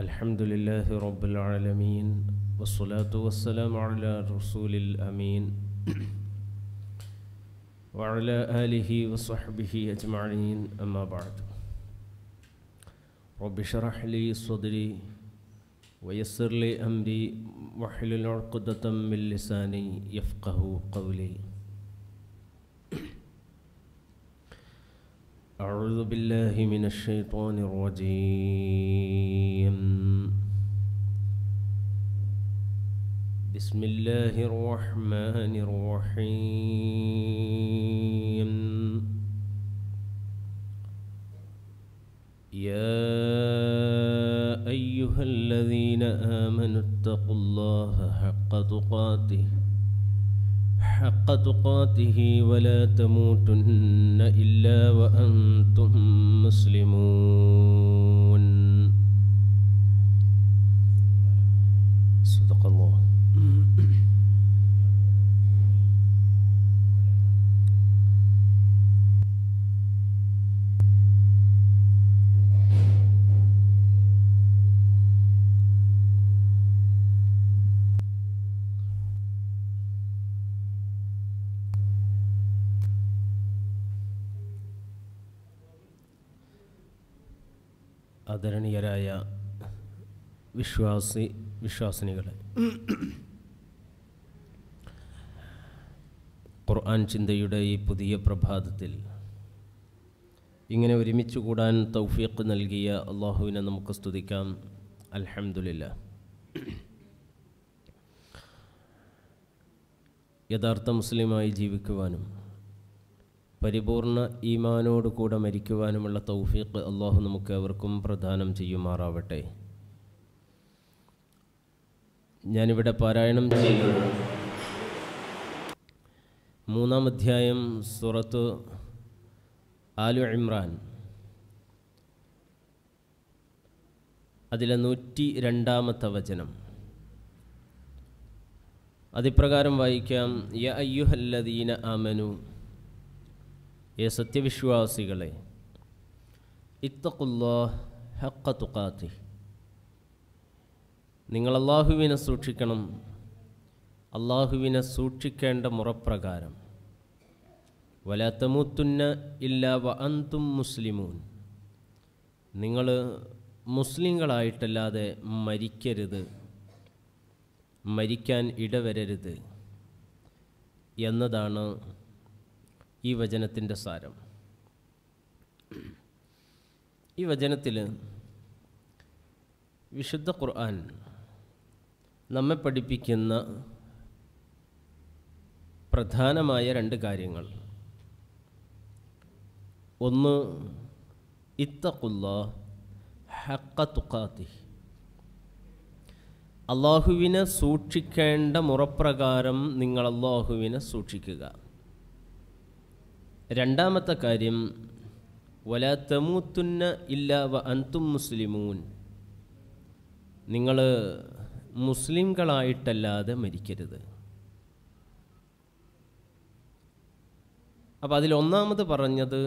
الحمد لله رب العالمين والصلاة والسلام على رسول الأمين وعلى آله وصحبه أجمعين أما بعد رب شرح لي صدري ويسر لي أمري وحل عقدة من لساني يفقه قولي أعوذ بالله من الشيطان الرجيم بسم الله الرحمن الرحيم يا أيها الذين آمنوا اتقوا الله حق تقاته حق تقاته ولا تموتن إلا وأنتم مسلمون صدق الله ആദരണീയരായ വിശ്വാസി വിശ്വാസിനികളെ ഖുർആൻ ചിന്തയുടെ ഈ പുതിയ പ്രഭാതത്തിൽ ഇങ്ങനെ ഒരുമിച്ച് കൂടാൻ തൗഫീഖ് നൽകിയ അള്ളാഹുവിനെ നമുക്ക് സ്തുതിക്കാം അലഹമുല്ല യഥാർത്ഥ മുസ്ലിമായി ജീവിക്കുവാനും പരിപൂർണ ഈമാനോടുകൂടെ മരിക്കുവാനുമുള്ള തൗഫീഖ് അള്ളാഹു നമുക്ക് അവർക്കും പ്രദാനം ചെയ്യുമാറാവട്ടെ ഞാനിവിടെ പാരായണം ചെയ്യുന്നത് മൂന്നാം അധ്യായം സുറത്ത് ആലു ഇമ്രാൻ അതിലെ നൂറ്റി രണ്ടാമത്തെ വചനം അതിപ്രകാരം വായിക്കാം യ അയ്യുഹല്ലദീന അമനു ഏ സത്യവിശ്വാസികളെ ഇത്തഖുല്ലാഹ് ഹക്ക തുക്കാത്തി നിങ്ങൾ അള്ളാഹുവിനെ സൂക്ഷിക്കണം അള്ളാഹുവിനെ സൂക്ഷിക്കേണ്ട മുറപ്രകാരം വലത്തമുത്തുന്ന ഇല്ല വ അന്തും മുസ്ലിമൂൻ നിങ്ങൾ മുസ്ലിങ്ങളായിട്ടല്ലാതെ മരിക്കരുത് മരിക്കാൻ ഇടവരരുത് എന്നതാണ് ഈ വചനത്തിൻ്റെ സാരം ഈ വചനത്തിൽ വിശുദ്ധ ഖുർആൻ നമ്മെ പഠിപ്പിക്കുന്ന പ്രധാനമായ രണ്ട് കാര്യങ്ങൾ ഒന്ന് ഇത്തഖുല്ല ഹക്ക തുക്കാത്തി അള്ളാഹുവിനെ സൂക്ഷിക്കേണ്ട മുറപ്രകാരം നിങ്ങൾ അള്ളാഹുവിനെ സൂക്ഷിക്കുക രണ്ടാമത്തെ കാര്യം വല തമൂത്തുന്ന ഇല്ല വ അന്തും മുസ്ലിമൂൻ നിങ്ങൾ മുസ്ലിംകളായിട്ടല്ലാതെ മരിക്കരുത് അപ്പോൾ അതിലൊന്നാമത് പറഞ്ഞത്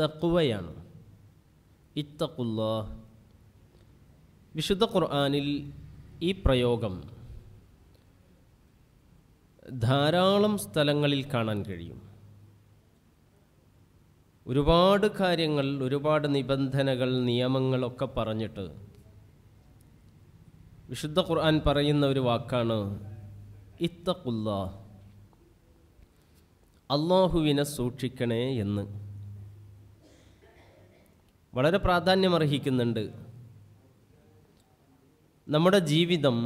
തക്കുവയാണ് ഇത്തക്കുല്ല വിശുദ്ധ ഖുർആാനിൽ ഈ പ്രയോഗം ധാരാളം സ്ഥലങ്ങളിൽ കാണാൻ കഴിയും ഒരുപാട് കാര്യങ്ങൾ ഒരുപാട് നിബന്ധനകൾ നിയമങ്ങളൊക്കെ പറഞ്ഞിട്ട് വിശുദ്ധ ഖുർആൻ പറയുന്ന ഒരു വാക്കാണ് ഇത്തഖുല്ലാ അള്ളാഹുവിനെ സൂക്ഷിക്കണേ എന്ന് വളരെ പ്രാധാന്യമർഹിക്കുന്നുണ്ട് നമ്മുടെ ജീവിതം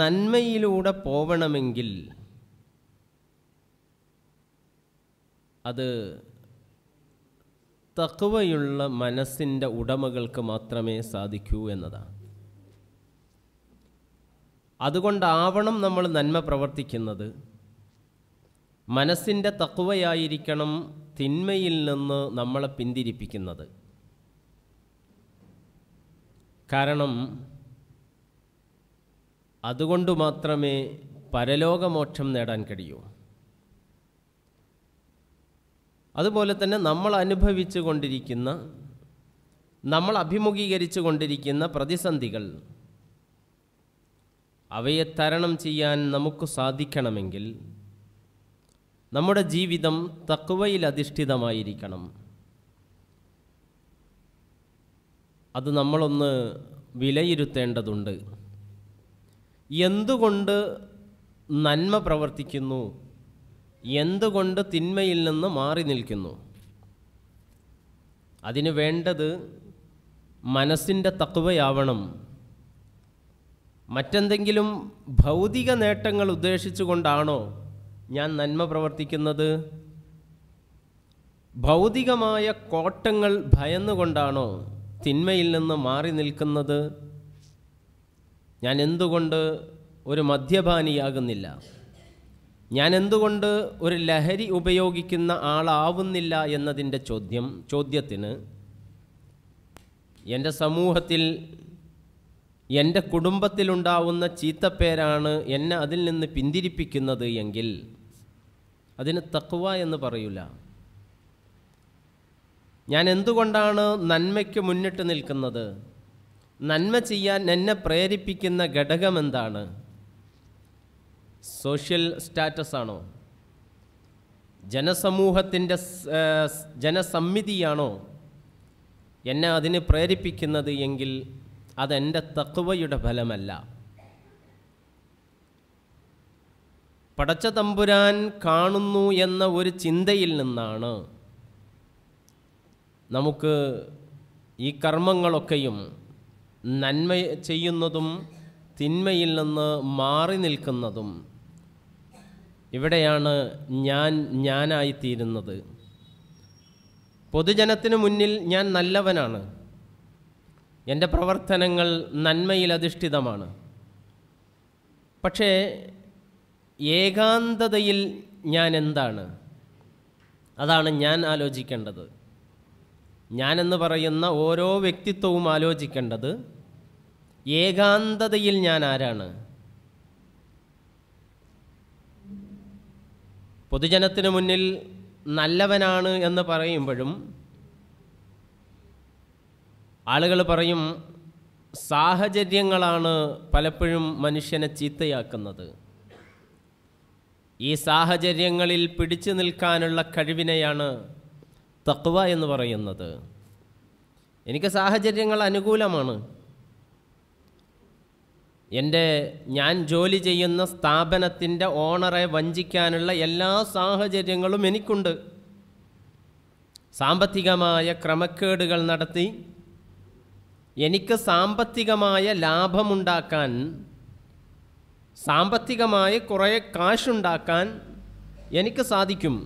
നന്മയിലൂടെ പോവണമെങ്കിൽ അത് തക്കവയുള്ള മനസ്സിൻ്റെ ഉടമകൾക്ക് മാത്രമേ സാധിക്കൂ എന്നതാണ് അതുകൊണ്ടാവണം നമ്മൾ നന്മ പ്രവർത്തിക്കുന്നത് മനസ്സിൻ്റെ തക്കവയായിരിക്കണം തിന്മയിൽ നിന്ന് നമ്മളെ പിന്തിരിപ്പിക്കുന്നത് കാരണം അതുകൊണ്ട് മാത്രമേ പരലോകമോക്ഷം നേടാൻ കഴിയൂ അതുപോലെ തന്നെ നമ്മൾ അനുഭവിച്ചു കൊണ്ടിരിക്കുന്ന നമ്മൾ അഭിമുഖീകരിച്ചു കൊണ്ടിരിക്കുന്ന പ്രതിസന്ധികൾ അവയെ തരണം ചെയ്യാൻ നമുക്ക് സാധിക്കണമെങ്കിൽ നമ്മുടെ ജീവിതം തക്കുവയിൽ അധിഷ്ഠിതമായിരിക്കണം അത് നമ്മളൊന്ന് വിലയിരുത്തേണ്ടതുണ്ട് എന്തുകൊണ്ട് നന്മ പ്രവർത്തിക്കുന്നു എന്തുകൊണ്ട് തിന്മയിൽ നിന്ന് മാറി നിൽക്കുന്നു അതിന് വേണ്ടത് മനസ്സിൻ്റെ തക്കുവയാവണം മറ്റെന്തെങ്കിലും ഭൗതിക നേട്ടങ്ങൾ ഉദ്ദേശിച്ചുകൊണ്ടാണോ ഞാൻ നന്മ പ്രവർത്തിക്കുന്നത് ഭൗതികമായ കോട്ടങ്ങൾ ഭയന്നുകൊണ്ടാണോ തിന്മയിൽ നിന്ന് മാറി നിൽക്കുന്നത് ഞാൻ എന്തുകൊണ്ട് ഒരു മദ്യപാനിയാകുന്നില്ല ഞാൻ എന്തുകൊണ്ട് ഒരു ലഹരി ഉപയോഗിക്കുന്ന ആളാവുന്നില്ല എന്നതിൻ്റെ ചോദ്യം ചോദ്യത്തിന് എൻ്റെ സമൂഹത്തിൽ എൻ്റെ കുടുംബത്തിലുണ്ടാവുന്ന ചീത്തപ്പേരാണ് എന്നെ അതിൽ നിന്ന് പിന്തിരിപ്പിക്കുന്നത് എങ്കിൽ അതിന് തക്കുവ എന്ന് പറയില്ല ഞാൻ എന്തുകൊണ്ടാണ് നന്മയ്ക്ക് മുന്നിട്ട് നിൽക്കുന്നത് നന്മ ചെയ്യാൻ എന്നെ പ്രേരിപ്പിക്കുന്ന ഘടകം എന്താണ് സോഷ്യൽ സ്റ്റാറ്റസ് ആണോ ജനസമൂഹത്തിൻ്റെ ജനസമ്മിതിയാണോ എന്നെ അതിന് പ്രേരിപ്പിക്കുന്നത് എങ്കിൽ അതെൻ്റെ തക്കുവയുടെ ഫലമല്ല പടച്ച തമ്പുരാൻ കാണുന്നു എന്ന ഒരു ചിന്തയിൽ നിന്നാണ് നമുക്ക് ഈ കർമ്മങ്ങളൊക്കെയും നന്മ ചെയ്യുന്നതും തിന്മയിൽ നിന്ന് മാറി നിൽക്കുന്നതും ഇവിടെയാണ് ഞാൻ ഞാനായിത്തീരുന്നത് പൊതുജനത്തിന് മുന്നിൽ ഞാൻ നല്ലവനാണ് എൻ്റെ പ്രവർത്തനങ്ങൾ നന്മയിൽ അധിഷ്ഠിതമാണ് പക്ഷേ ഏകാന്തതയിൽ ഞാൻ എന്താണ് അതാണ് ഞാൻ ആലോചിക്കേണ്ടത് ഞാനെന്ന് പറയുന്ന ഓരോ വ്യക്തിത്വവും ആലോചിക്കേണ്ടത് ഏകാന്തതയിൽ ഞാൻ ആരാണ് പൊതുജനത്തിന് മുന്നിൽ നല്ലവനാണ് എന്ന് പറയുമ്പോഴും ആളുകൾ പറയും സാഹചര്യങ്ങളാണ് പലപ്പോഴും മനുഷ്യനെ ചീത്തയാക്കുന്നത് ഈ സാഹചര്യങ്ങളിൽ പിടിച്ചു നിൽക്കാനുള്ള കഴിവിനെയാണ് തക്വ എന്ന് പറയുന്നത് എനിക്ക് സാഹചര്യങ്ങൾ അനുകൂലമാണ് എൻ്റെ ഞാൻ ജോലി ചെയ്യുന്ന സ്ഥാപനത്തിൻ്റെ ഓണറെ വഞ്ചിക്കാനുള്ള എല്ലാ സാഹചര്യങ്ങളും എനിക്കുണ്ട് സാമ്പത്തികമായ ക്രമക്കേടുകൾ നടത്തി എനിക്ക് സാമ്പത്തികമായ ലാഭമുണ്ടാക്കാൻ സാമ്പത്തികമായ കുറേ കാശുണ്ടാക്കാൻ എനിക്ക് സാധിക്കും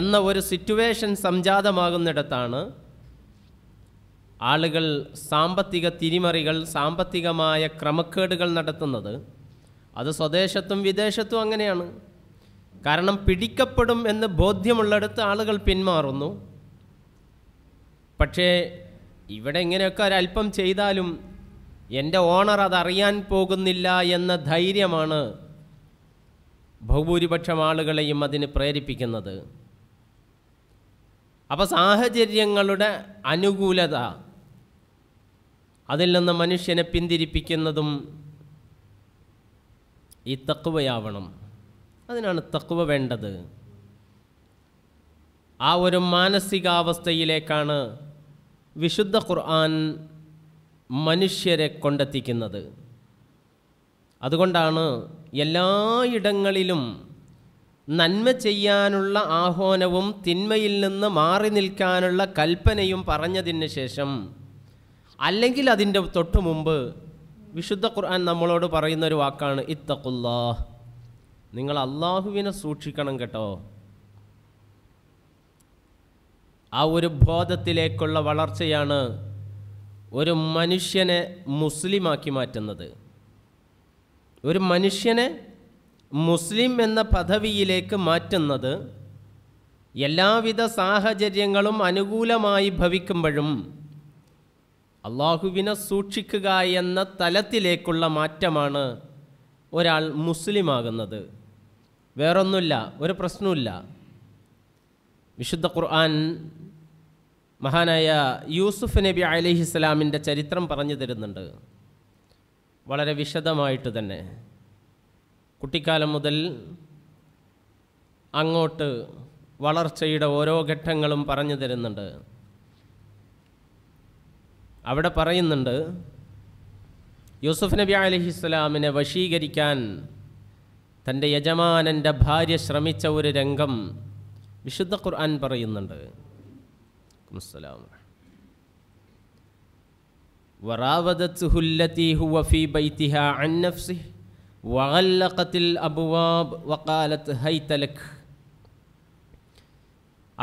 എന്ന ഒരു സിറ്റുവേഷൻ സംജാതമാകുന്നിടത്താണ് ആളുകൾ സാമ്പത്തിക തിരിമറികൾ സാമ്പത്തികമായ ക്രമക്കേടുകൾ നടത്തുന്നത് അത് സ്വദേശത്തും വിദേശത്തും അങ്ങനെയാണ് കാരണം പിടിക്കപ്പെടും എന്ന് ബോധ്യമുള്ളിടത്ത് ആളുകൾ പിന്മാറുന്നു പക്ഷേ ഇവിടെ ഇങ്ങനെയൊക്കെ ഒരല്പം ചെയ്താലും എൻ്റെ ഓണർ അതറിയാൻ പോകുന്നില്ല എന്ന ധൈര്യമാണ് ബഹുഭൂരിപക്ഷം ആളുകളെയും അതിന് പ്രേരിപ്പിക്കുന്നത് അപ്പോൾ സാഹചര്യങ്ങളുടെ അനുകൂലത അതിൽ നിന്ന് മനുഷ്യനെ പിന്തിരിപ്പിക്കുന്നതും ഈ തക്കുവയാവണം അതിനാണ് തക്കുവ വേണ്ടത് ആ ഒരു മാനസികാവസ്ഥയിലേക്കാണ് വിശുദ്ധ ഖുർആൻ മനുഷ്യരെ കൊണ്ടെത്തിക്കുന്നത് അതുകൊണ്ടാണ് എല്ലായിടങ്ങളിലും നന്മ ചെയ്യാനുള്ള ആഹ്വാനവും തിന്മയിൽ നിന്ന് മാറി നിൽക്കാനുള്ള കൽപ്പനയും പറഞ്ഞതിന് ശേഷം അല്ലെങ്കിൽ അതിൻ്റെ തൊട്ട് മുമ്പ് വിശുദ്ധ ഖുർആൻ നമ്മളോട് പറയുന്ന ഒരു വാക്കാണ് ഇത്തഖുല്ലാ നിങ്ങൾ അള്ളാഹുവിനെ സൂക്ഷിക്കണം കേട്ടോ ആ ഒരു ബോധത്തിലേക്കുള്ള വളർച്ചയാണ് ഒരു മനുഷ്യനെ മുസ്ലിമാക്കി മാറ്റുന്നത് ഒരു മനുഷ്യനെ മുസ്ലിം എന്ന പദവിയിലേക്ക് മാറ്റുന്നത് എല്ലാവിധ സാഹചര്യങ്ങളും അനുകൂലമായി ഭവിക്കുമ്പോഴും അള്ളാഹുവിനെ സൂക്ഷിക്കുക എന്ന തലത്തിലേക്കുള്ള മാറ്റമാണ് ഒരാൾ മുസ്ലിമാകുന്നത് വേറൊന്നുമില്ല ഒരു പ്രശ്നമില്ല വിശുദ്ധ ഖുർആൻ മഹാനായ യൂസുഫ് നബി അലഹി ഇസ്ലാമിൻ്റെ ചരിത്രം പറഞ്ഞു തരുന്നുണ്ട് വളരെ വിശദമായിട്ട് തന്നെ കുട്ടിക്കാലം മുതൽ അങ്ങോട്ട് വളർച്ചയുടെ ഓരോ ഘട്ടങ്ങളും പറഞ്ഞു തരുന്നുണ്ട് അവിടെ പറയുന്നുണ്ട് യൂസുഫ് നബി അലഹിസ്സലാമിനെ വശീകരിക്കാൻ തൻ്റെ യജമാനൻ്റെ ഭാര്യ ശ്രമിച്ച ഒരു രംഗം വിശുദ്ധ ഖുർആൻ പറയുന്നുണ്ട്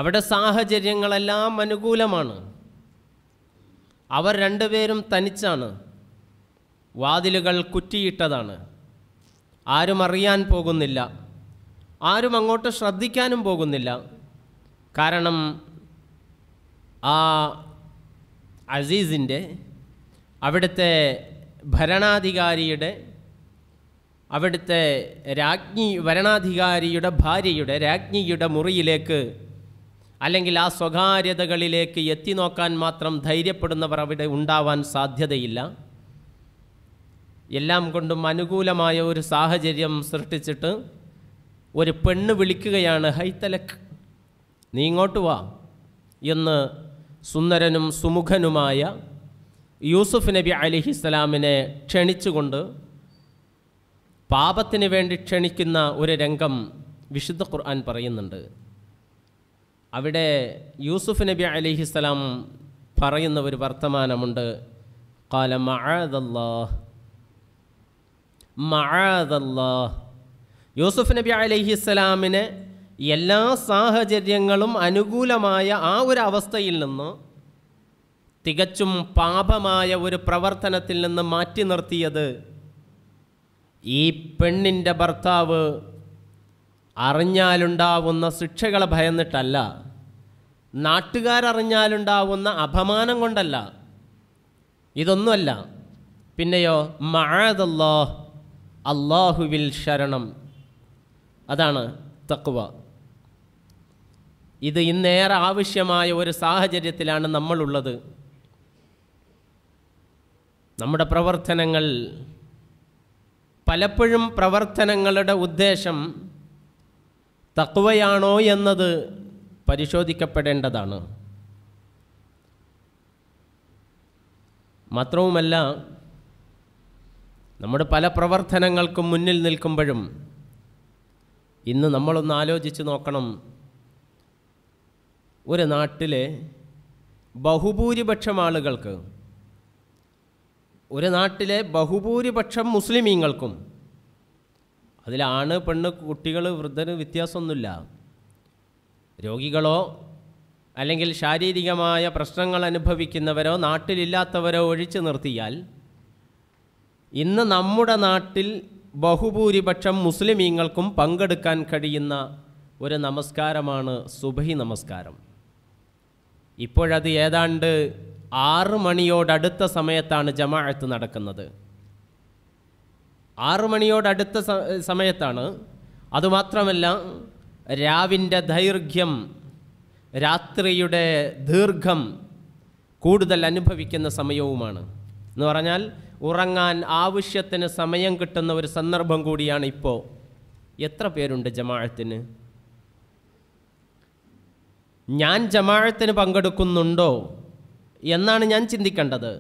അവിടെ സാഹചര്യങ്ങളെല്ലാം അനുകൂലമാണ് അവർ രണ്ടുപേരും തനിച്ചാണ് വാതിലുകൾ കുറ്റിയിട്ടതാണ് ആരും അറിയാൻ പോകുന്നില്ല ആരും അങ്ങോട്ട് ശ്രദ്ധിക്കാനും പോകുന്നില്ല കാരണം ആ അസീസിൻ്റെ അവിടുത്തെ ഭരണാധികാരിയുടെ അവിടുത്തെ രാജ്ഞി ഭരണാധികാരിയുടെ ഭാര്യയുടെ രാജ്ഞിയുടെ മുറിയിലേക്ക് അല്ലെങ്കിൽ ആ സ്വകാര്യതകളിലേക്ക് നോക്കാൻ മാത്രം ധൈര്യപ്പെടുന്നവർ അവിടെ ഉണ്ടാവാൻ സാധ്യതയില്ല എല്ലാം കൊണ്ടും അനുകൂലമായ ഒരു സാഹചര്യം സൃഷ്ടിച്ചിട്ട് ഒരു പെണ്ണ് വിളിക്കുകയാണ് ഹൈത്തലക്ക് നീ ഇങ്ങോട്ട് വാ എന്ന് സുന്ദരനും സുമുഖനുമായ യൂസുഫ് നബി അലിഹിസ്സലാമിനെ ക്ഷണിച്ചുകൊണ്ട് പാപത്തിന് വേണ്ടി ക്ഷണിക്കുന്ന ഒരു രംഗം വിശുദ്ധ ഖുർആൻ പറയുന്നുണ്ട് അവിടെ യൂസുഫ് നബി അലിഹിസ്സലാം പറയുന്ന ഒരു വർത്തമാനമുണ്ട് കാല മഴാദല്ലാ മഴാദല്ലാ യൂസുഫ് നബി അലിഹിസ്സലാമിനെ എല്ലാ സാഹചര്യങ്ങളും അനുകൂലമായ ആ ഒരു അവസ്ഥയിൽ നിന്ന് തികച്ചും പാപമായ ഒരു പ്രവർത്തനത്തിൽ നിന്ന് മാറ്റി നിർത്തിയത് ഈ പെണ്ണിൻ്റെ ഭർത്താവ് അറിഞ്ഞാലുണ്ടാവുന്ന ശിക്ഷകളെ ഭയന്നിട്ടല്ല നാട്ടുകാരറിഞ്ഞാലുണ്ടാവുന്ന അപമാനം കൊണ്ടല്ല ഇതൊന്നുമല്ല പിന്നെയോ മഴതല്ലോ അള്ളാഹുവിൽ ശരണം അതാണ് തക്കുവ ഇത് ഇന്നേറെ ആവശ്യമായ ഒരു സാഹചര്യത്തിലാണ് നമ്മളുള്ളത് നമ്മുടെ പ്രവർത്തനങ്ങൾ പലപ്പോഴും പ്രവർത്തനങ്ങളുടെ ഉദ്ദേശം തക്കുവയാണോ എന്നത് പരിശോധിക്കപ്പെടേണ്ടതാണ് മാത്രവുമല്ല നമ്മുടെ പല പ്രവർത്തനങ്ങൾക്കും മുന്നിൽ നിൽക്കുമ്പോഴും ഇന്ന് നമ്മളൊന്ന് ആലോചിച്ച് നോക്കണം ഒരു നാട്ടിലെ ബഹുഭൂരിപക്ഷം ആളുകൾക്ക് ഒരു നാട്ടിലെ ബഹുഭൂരിപക്ഷം മുസ്ലിമീങ്ങൾക്കും അതിലാണ് പെണ്ണ് കുട്ടികൾ വൃദ്ധന് വ്യത്യാസമൊന്നുമില്ല രോഗികളോ അല്ലെങ്കിൽ ശാരീരികമായ പ്രശ്നങ്ങൾ അനുഭവിക്കുന്നവരോ നാട്ടിലില്ലാത്തവരോ ഒഴിച്ചു നിർത്തിയാൽ ഇന്ന് നമ്മുടെ നാട്ടിൽ ബഹുഭൂരിപക്ഷം മുസ്ലിമീങ്ങൾക്കും പങ്കെടുക്കാൻ കഴിയുന്ന ഒരു നമസ്കാരമാണ് സുബഹി നമസ്കാരം ഇപ്പോഴത് ഏതാണ്ട് ആറ് മണിയോടടുത്ത സമയത്താണ് ജമാഅത്ത് നടക്കുന്നത് ആറ് മണിയോടടുത്ത സമയത്താണ് അതുമാത്രമല്ല രാവിൻ്റെ ദൈർഘ്യം രാത്രിയുടെ ദീർഘം കൂടുതൽ അനുഭവിക്കുന്ന സമയവുമാണ് എന്ന് പറഞ്ഞാൽ ഉറങ്ങാൻ ആവശ്യത്തിന് സമയം കിട്ടുന്ന ഒരു സന്ദർഭം കൂടിയാണ് ഇപ്പോൾ എത്ര പേരുണ്ട് ജമാഴത്തിന് ഞാൻ ജമാഴത്തിന് പങ്കെടുക്കുന്നുണ്ടോ എന്നാണ് ഞാൻ ചിന്തിക്കേണ്ടത്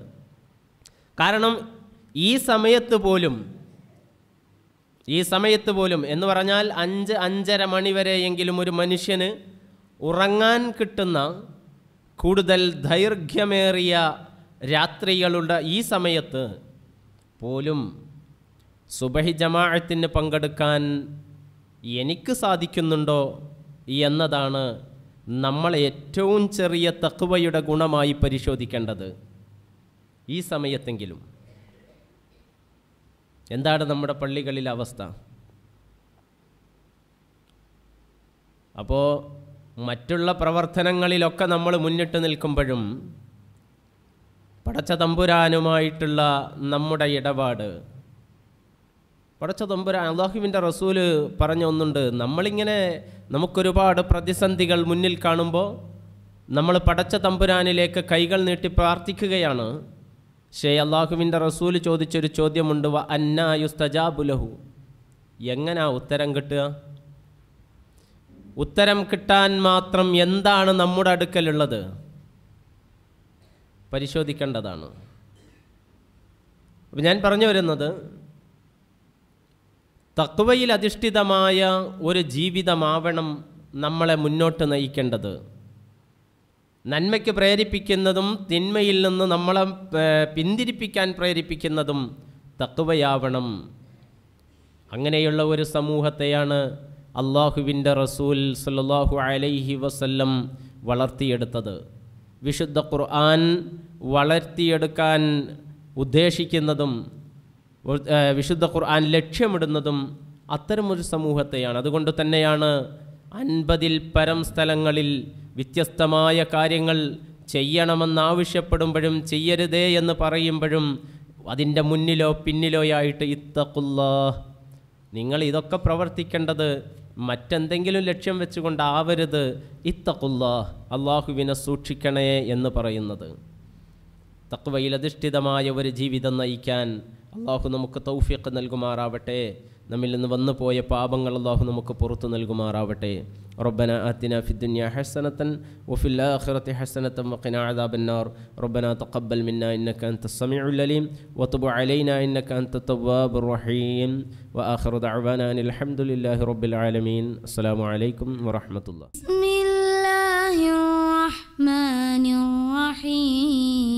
കാരണം ഈ സമയത്ത് പോലും ഈ സമയത്ത് പോലും എന്ന് പറഞ്ഞാൽ അഞ്ച് അഞ്ചര മണിവരെയെങ്കിലും ഒരു മനുഷ്യന് ഉറങ്ങാൻ കിട്ടുന്ന കൂടുതൽ ദൈർഘ്യമേറിയ രാത്രികളുടെ ഈ സമയത്ത് പോലും സുബഹി ജമാഅത്തിന് പങ്കെടുക്കാൻ എനിക്ക് സാധിക്കുന്നുണ്ടോ എന്നതാണ് നമ്മൾ ഏറ്റവും ചെറിയ തക്കുവയുടെ ഗുണമായി പരിശോധിക്കേണ്ടത് ഈ സമയത്തെങ്കിലും എന്താണ് നമ്മുടെ പള്ളികളിലെ അവസ്ഥ അപ്പോൾ മറ്റുള്ള പ്രവർത്തനങ്ങളിലൊക്കെ നമ്മൾ മുന്നിട്ട് നിൽക്കുമ്പോഴും പടച്ച തമ്പുരാനുമായിട്ടുള്ള നമ്മുടെ ഇടപാട് പടച്ച തമ്പുരാൻ അള്ളാഹുവിൻ്റെ റസൂല് പറഞ്ഞ ഒന്നുണ്ട് നമ്മളിങ്ങനെ നമുക്കൊരുപാട് പ്രതിസന്ധികൾ മുന്നിൽ കാണുമ്പോൾ നമ്മൾ പടച്ച തമ്പുരാനിലേക്ക് കൈകൾ നീട്ടി പ്രാർത്ഥിക്കുകയാണ് ഷേ അള്ളാഹുവിൻ്റെ റസൂൽ ചോദിച്ചൊരു ചോദ്യമുണ്ട് വ അന്നായുസ്തജാബുലഹു എങ്ങനാ ഉത്തരം കിട്ടുക ഉത്തരം കിട്ടാൻ മാത്രം എന്താണ് നമ്മുടെ അടുക്കലുള്ളത് പരിശോധിക്കേണ്ടതാണ് അപ്പം ഞാൻ പറഞ്ഞു വരുന്നത് തക്വയിൽ അധിഷ്ഠിതമായ ഒരു ജീവിതമാവണം നമ്മളെ മുന്നോട്ട് നയിക്കേണ്ടത് നന്മയ്ക്ക് പ്രേരിപ്പിക്കുന്നതും തിന്മയിൽ നിന്ന് നമ്മളെ പിന്തിരിപ്പിക്കാൻ പ്രേരിപ്പിക്കുന്നതും തക്കവയാവണം അങ്ങനെയുള്ള ഒരു സമൂഹത്തെയാണ് അള്ളാഹുവിൻ്റെ റസൂൽ സല്ലാഹു അലൈഹി വസല്ലം വളർത്തിയെടുത്തത് വിശുദ്ധ ഖുർആൻ വളർത്തിയെടുക്കാൻ ഉദ്ദേശിക്കുന്നതും വിശുദ്ധ ഖുർആൻ ലക്ഷ്യമിടുന്നതും അത്തരമൊരു സമൂഹത്തെയാണ് അതുകൊണ്ട് തന്നെയാണ് അൻപതിൽ പരം സ്ഥലങ്ങളിൽ വ്യത്യസ്തമായ കാര്യങ്ങൾ ചെയ്യണമെന്നാവശ്യപ്പെടുമ്പോഴും ചെയ്യരുതേ എന്ന് പറയുമ്പോഴും അതിൻ്റെ മുന്നിലോ പിന്നിലോ ആയിട്ട് ഇത്തക്കുള്ള നിങ്ങൾ ഇതൊക്കെ പ്രവർത്തിക്കേണ്ടത് മറ്റെന്തെങ്കിലും ലക്ഷ്യം വെച്ചുകൊണ്ടാവരുത് ഇത്തക്കുള്ള അള്ളാഹുവിനെ സൂക്ഷിക്കണേ എന്ന് പറയുന്നത് തക്വയിലധിഷ്ഠിതമായ ഒരു ജീവിതം നയിക്കാൻ അള്ളാഹു നമുക്ക് തൗഫീഖ് നൽകുമാറാവട്ടെ നമ്മിൽ നിന്ന് വന്നു പോയ പാപങ്ങൾ അള്ളാഹു നമുക്ക് പുറത്തു നൽകുമാറാവട്ടെ ربنا آتنا في الدنيا حسنة وفي الآخرة حسنة وقنا عذاب النار ربنا تقبل منا إنك أنت السميع العليم وتب علينا إنك أنت التواب الرحيم وآخر دعوانا أن الحمد لله رب العالمين السلام عليكم ورحمة الله بسم الله الرحمن الرحيم